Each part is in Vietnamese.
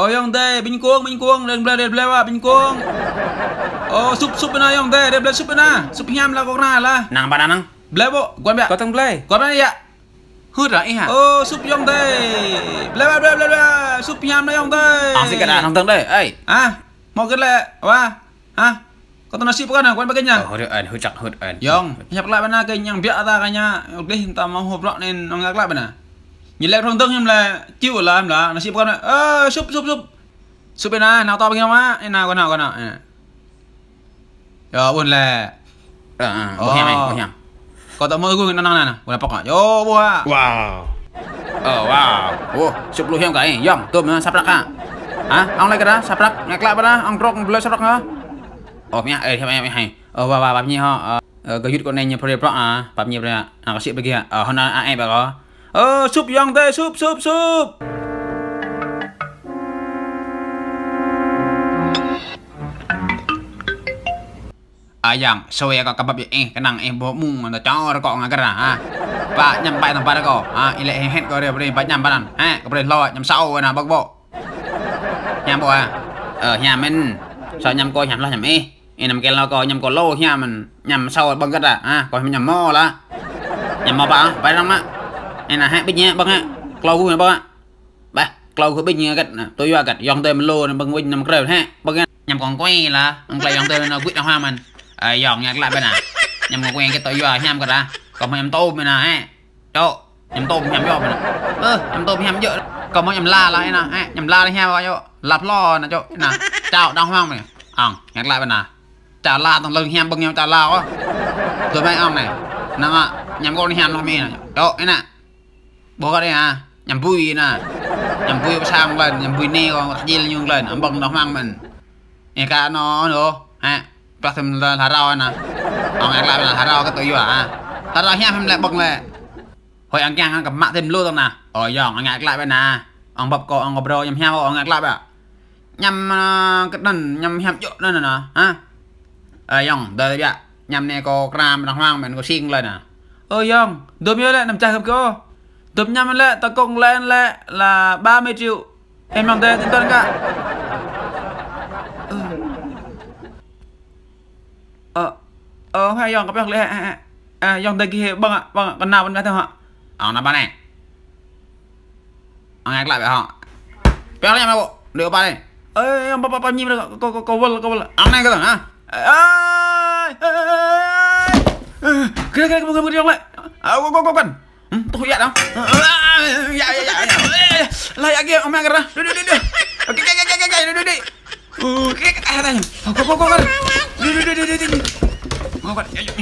Ôi ông tê, bình cuông, bình cuông, đừng ble, đừng ble à, bình cuông. Ô, oh, súp súp bên nào ông tê, đừng ble súp bên nào, súp nham là con nào là. Nàng bà nàng. Ble bộ, quan bẹ. Có thằng ble. Quan bẹ ạ. Hứt rồi hả? Ô, oh, súp ông tê. Ble ble ble ble, súp nham đây ông tê. À, xin cả nào, thằng thằng đây, ấy. À, mau cái này, wa. À, Có tao nasib nào, quan cái Oh, Hút an, hút chặt hút an. Yong, nhập lại bên nào cái nhang bịa ta cái nhà. Đi ta mau hộp lọ nên nó ngắt lại bên à nhìn lại trong tương em là chiêu là em là nó ship con ơ súp súp súp súp bên nào to bên kia má em nào con nào con nào à. rồi buồn là à, à, ờ ờ hèm hèm hèm có tao mơ gương nó năng này nè buồn là bọc à yo bua wow ờ wow ô súp luôn hèm cái yong tôm sắp rắc à à ông lấy cái đó sắp rắc ngạc lại bên đó ông rok lên sắp rắc hả ờ mẹ ơi hèm hèm hèm ờ bà bà bà nhỉ họ ờ, ờ cái yút con này nhập rồi bọc à bà nhỉ rồi à có ship bên kia ờ hôm nay ai e bà có Ờ, súp 어, súp 양대 숲 숲, 숲. ayang soe ka kabab eh kanang eh bo mung na chor ko nga kara ha ba nyam bai nang para ko ha ile eh het ko rồi, bre ba nyam banan ha ko bre lo nyam sao na bak bo nyam bo ha ờ nhà mình sao nhầm coi nhầm lo nhầm e e nằm kia lo coi nhầm coi lô nhà mình nhầm sau bằng cách à à coi nhầm mò là nhầm mò bà phải không á nè là hai bên nhé bác ạ lâu vui bác ạ ba lâu của bên gạch tôi vào gạch dòng tên lô nè bằng bên nằm cái ha bác ạ nhằm còn quay là ông lại dòng tên nó quyết hoa mình à, ờ, dòng nhạc lại bên à nhầm còn quen cái tôi vào nhằm cái ra còn mà nhằm tôm mình à ha đâu nhầm tô nhầm vô mình ơ nhằm tôm nhằm vợ còn mà nhằm la lại nè nhầm la đi ha bao nhiêu lạp lo nè chỗ nè chào đang hoang này à ờ, nhạc lại bên à chào la tông lưng hem bằng nhầm chào la quá, rồi mấy ông này nè nhằm con đi hem lo mi nè chỗ nè bố cái đây à nhầm bùi nè nhầm bùi sang lên nhầm bùi nè còn gì là nhung lên ấm bông nó mang mình nghe cả nó nữa ha bắt thêm là thả rau nè ông ờ, ăn lại là thả rau cái tự à thả rau hiếm thêm lại bông lại hồi ăn giang ăn gặp mạ thêm luôn tông nè ở ờ, giòn ăn ngạc lại bên nè ông bắp cò ông gặp rồi nhầm heo ông ngạc lại bạ nhầm ờ, cái đần nhầm heo chỗ nên nè ha ở giòn đời bạ nhầm này có gram nó mang mình có xin lên nè ơi giòn đôi miếng lại nằm chai không cơ tập nhầm lệ ta cộng lên lệ là 30 triệu em làm thế thì tuần cả ờ ờ hai dòng có bằng lệ à dòng tay kia bằng vâng ạ bằng vâng còn nào bên bé thôi họ ông ờ, là ba này ông ngạc lại với họ béo lên mà bộ được ba này ơi ông ba ba ba nhím được có cô cô vân cô vân ông ờ, ờ, này cái thằng á, à cái cái cái cái cái cái cái cái cái cái cái cái Tuh ya dong. Ya ya ya. Lah ya ge iya, omang gerah. Duh duh duh. Oke oke oke oke duh duh. Oke katanya. Duh duh duh duh. Mau kan ayo.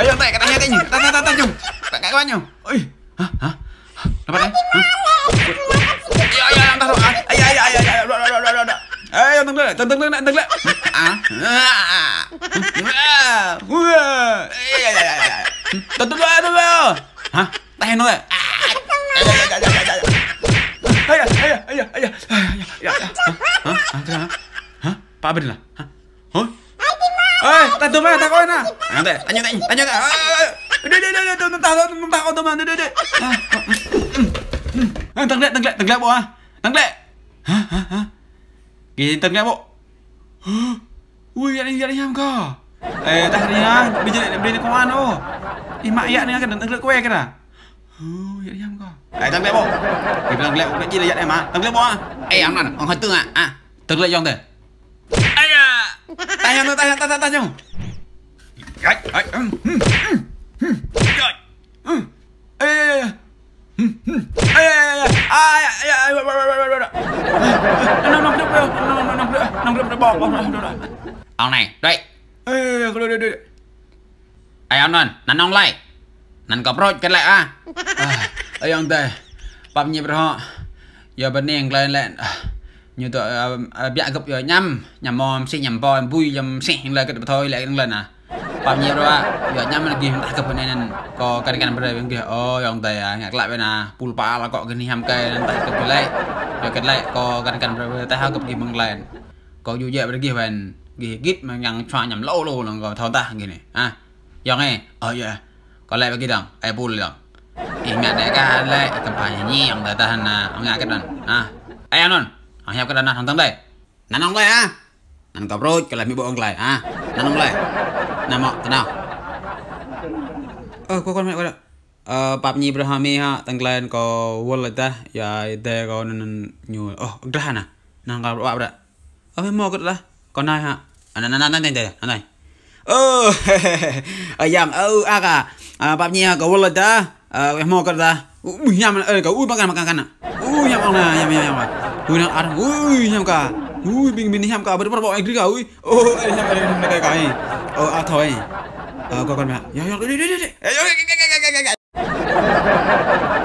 Ayo katanya Tanya tanya Tak kayak banyak. Oi. Hah? Hah? ya? Ya ya Ayo ayo ayo ayo. Ayo Ah. Wah. Wah. Iya iya iya. Hah? Tahan we. Ayah, ayah, lah. Hah? Hah? Eh, tak tuh ada yang diam kau. Eh, mak ayah ni kan tenggelam kau ya kena. Ừ, em cơ. Ấy tăng lẹ Cái tăng là giận em à. Tăng lẹ bộ à. Ê em nản, hỏi tương à. À, tức lệ dòng thế. Ai à. Tay em tay em tay tay tay nhau. Ấy, ấy. Trời. Ê. Ê. Ai ai Năm năm được được, năm năm được, năm được được bỏ bỏ được được. Ông này, đây. Ê, được được được. Ai ăn năn, năn ông lại cọp cái à, นั่นก็เพราะกันแหละอ่ะไอ้ยองเตปั๊บยิบรออย่าเป็นเองเลยแหละ như tụi à, à, bịa gặp rồi nhầm nhắm mòm xin nhắm bò vui à. nhắm xin lại cái thôi lại lần à bao rồi à, giờ nhầm là kìm đã gặp này nên có cái cái bên bên kia ô ông tề à ngạc lại bên à pull pa là có cái ham cây nên tại gặp này, giờ cái lại có cái cái bên tại hao gặp gì bằng lại có dù dễ bên kia bên gì gít mà nhằng xoa nhầm lâu lâu là gọi thao ta cái này à giờ nghe ở giờ dạ có lẽ bagi dong ai bul dong i mẹ đại ca lệ cầm phải nhi ông đại ta hàn ông nhà cái đàn à ai anh ông nhà cái đàn thằng tâm đây nắn ông đây à nắn cọp rồi cái là mi bộ ông lại à nắn ông lại nằm mọ thế nào ơ cô con mẹ quay ờ, bạp nhi bờ hami ha tăng lên có quân lại ta dạ, ya ite có nên nhiều ô ra hả nè nàng gặp bạp đã ở bên mò cái đó con này ha anh anh anh anh anh này anh này ơ ờ yang ơ a cả bab nya ka wala da eh mo ka da u nyam na ka u bakan makan kana u nyam na nyam nyam nyam u na ar u nyam ka u bing bin nyam ka ber ber bo ai ka u o ai nyam ai nyam ka ai o a thoi ko kon ma ya ya ya ya ya